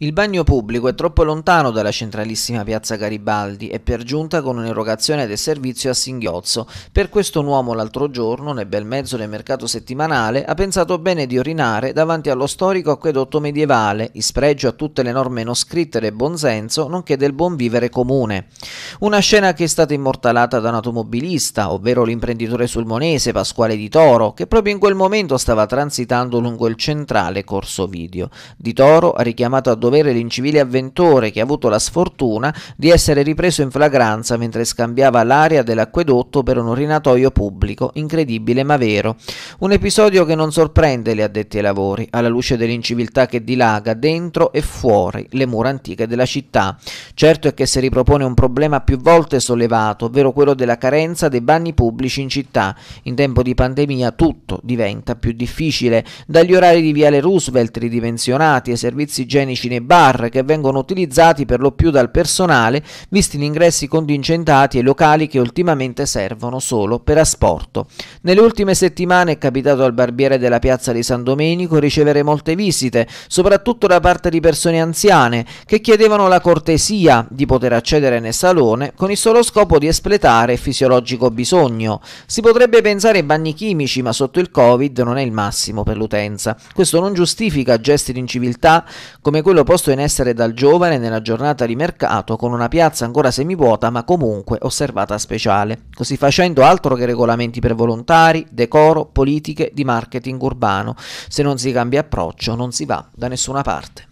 Il bagno pubblico è troppo lontano dalla centralissima piazza Garibaldi e per giunta con un'erogazione del servizio a singhiozzo. Per questo un uomo l'altro giorno, nel bel mezzo del mercato settimanale, ha pensato bene di orinare davanti allo storico acquedotto medievale, in spregio a tutte le norme non scritte del buonsenso, nonché del buon vivere comune. Una scena che è stata immortalata da un automobilista, ovvero l'imprenditore sulmonese Pasquale Di Toro, che proprio in quel momento stava transitando lungo il centrale Corso Video. Di Toro ha richiamato a dovere l'incivile avventore che ha avuto la sfortuna di essere ripreso in flagranza mentre scambiava l'aria dell'acquedotto per un orinatoio pubblico, incredibile ma vero. Un episodio che non sorprende gli addetti ai lavori, alla luce dell'inciviltà che dilaga dentro e fuori le mura antiche della città. Certo è che si ripropone un problema più volte sollevato, ovvero quello della carenza dei bagni pubblici in città. In tempo di pandemia tutto diventa più difficile, dagli orari di Viale Roosevelt ridimensionati ai servizi igienici nei e bar che vengono utilizzati per lo più dal personale, visti gli ingressi contingentati e locali che ultimamente servono solo per asporto. Nelle ultime settimane è capitato al barbiere della piazza di San Domenico ricevere molte visite, soprattutto da parte di persone anziane che chiedevano la cortesia di poter accedere nel salone con il solo scopo di espletare fisiologico bisogno. Si potrebbe pensare ai bagni chimici, ma sotto il Covid non è il massimo per l'utenza. Questo non giustifica gesti di inciviltà come quello posto in essere dal giovane nella giornata di mercato con una piazza ancora semivuota ma comunque osservata speciale, così facendo altro che regolamenti per volontari, decoro, politiche di marketing urbano. Se non si cambia approccio non si va da nessuna parte.